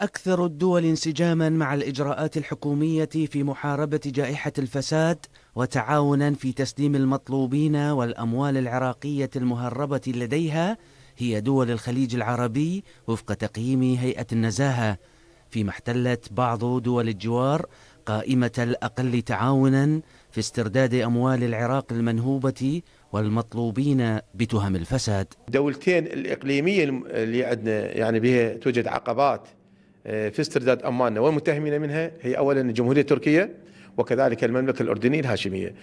أكثر الدول انسجاما مع الإجراءات الحكومية في محاربة جائحة الفساد وتعاونا في تسليم المطلوبين والأموال العراقية المهربة لديها هي دول الخليج العربي وفق تقييم هيئة النزاهة فيما احتلت بعض دول الجوار قائمة الأقل تعاونا في استرداد أموال العراق المنهوبة والمطلوبين بتهم الفساد دولتين الإقليمية اللي عندنا يعني بها توجد عقبات آه، في استرداد أموالنا والمتهمين منها هي أولا الجمهورية التركية وكذلك المملكة الأردنية الهاشمية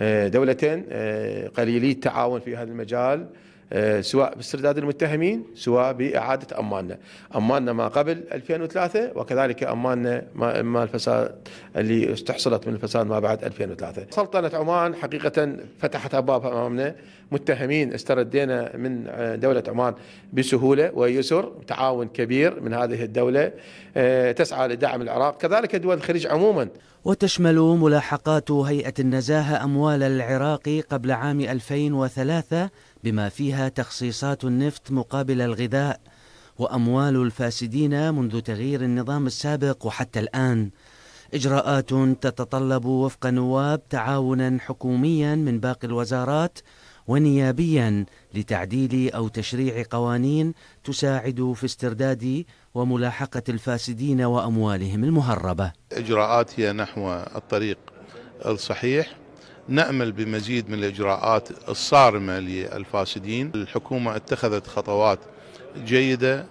آه، دولتين آه، قليلي التعاون في هذا المجال آه، سواء باسترداد المتهمين سواء بإعادة أماننا أماننا ما قبل 2003 وكذلك أماننا ما الفساد اللي استحصلت من الفساد ما بعد 2003 سلطنة عمان حقيقة فتحت أبوابها أمامنا متهمين استردينا من آه، دولة عمان بسهولة ويسر تعاون كبير من هذه الدولة آه، تسعى لدعم العراق كذلك دول الخليج عموما وتشمل ملاحقات هيئة النزاهة أموال العراق قبل عام 2003 بما فيها تخصيصات النفط مقابل الغذاء وأموال الفاسدين منذ تغيير النظام السابق وحتى الآن إجراءات تتطلب وفق نواب تعاونا حكوميا من باقي الوزارات ونيابيا لتعديل أو تشريع قوانين تساعد في استرداد وملاحقة الفاسدين وأموالهم المهربة إجراءات هي نحو الطريق الصحيح نأمل بمزيد من الإجراءات الصارمة للفاسدين الحكومة اتخذت خطوات جيدة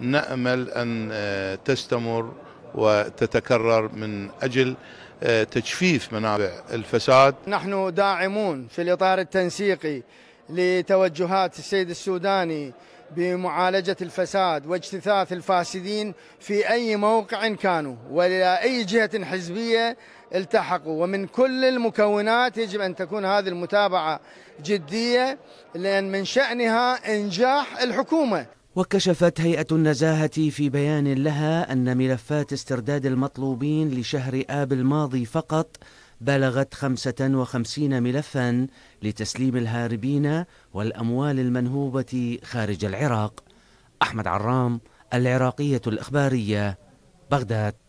نأمل أن آه، تستمر وتتكرر من أجل آه، تجفيف منابع الفساد نحن داعمون في الإطار التنسيقي لتوجهات السيد السوداني بمعالجة الفساد واجتثاث الفاسدين في أي موقع كانوا وإلى أي جهة حزبية التحقوا ومن كل المكونات يجب أن تكون هذه المتابعة جدية لأن من شأنها إنجاح الحكومة وكشفت هيئة النزاهة في بيان لها أن ملفات استرداد المطلوبين لشهر آب الماضي فقط بلغت 55 ملفا لتسليم الهاربين والأموال المنهوبة خارج العراق أحمد عرام العراقية الإخبارية بغداد